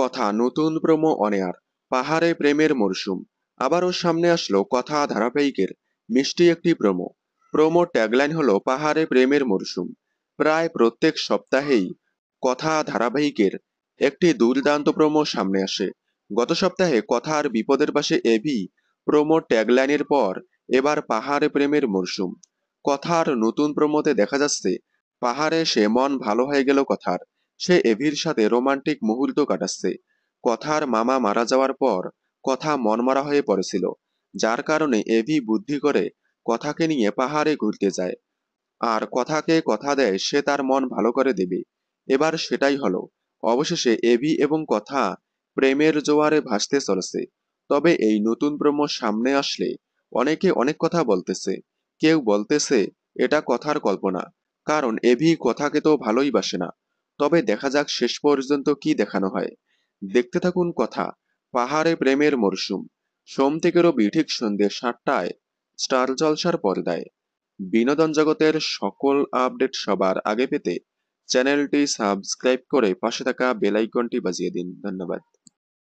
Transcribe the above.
কথা নতুন প্রমো অনেয়ার পাহাড়ে প্রেমের মরশুম আবারও সামনে আসলো কথা ধারাবাহিকের মিষ্টি একটি প্রমো প্রোমো ট্যাগলাইন হলো পাহাড়ে প্রেমের মরশুম প্রায় প্রত্যেক সপ্তাহেই কথা ধারাবাহিকের একটি দুর্দান্ত প্রমো সামনে আসে গত সপ্তাহে কথার বিপদের পাশে এভি প্রমো ট্যাগলাইনের পর এবার পাহাড়ে প্রেমের মরশুম কথার নতুন প্রমোতে দেখা যাচ্ছে পাহাড়ে সে মন ভালো হয়ে গেল কথার সে এভির সাথে রোমান্টিক মুহূর্ত কাটাচ্ছে কথার মামা মারা যাওয়ার পর কথা মনমারা হয়ে পড়েছিল যার কারণে এভি বুদ্ধি করে কথাকে নিয়ে পাহাড়ে ঘুরতে যায় আর কথাকে কথা দেয় সে তার মন ভালো করে দেবে এবার সেটাই হলো অবশেষে এভি এবং কথা প্রেমের জোয়ারে ভাসতে চলেছে তবে এই নতুন ব্রহ্ম সামনে আসলে অনেকে অনেক কথা বলতেছে কেউ বলতেছে এটা কথার কল্পনা কারণ এভি কথাকে তো ভালোই বাসে না তবে দেখা যাক শেষ পর্যন্ত কি দেখানো হয় দেখতে থাকুন কথা পাহাড়ে প্রেমের মরশুম সোম থেকে রবি ঠিক সন্ধ্যে সাতটায় স্টার জলসার পর্দায় বিনোদন জগতের সকল আপডেট সবার আগে পেতে চ্যানেলটি সাবস্ক্রাইব করে পাশে থাকা বেলাইকনটি বাজিয়ে দিন ধন্যবাদ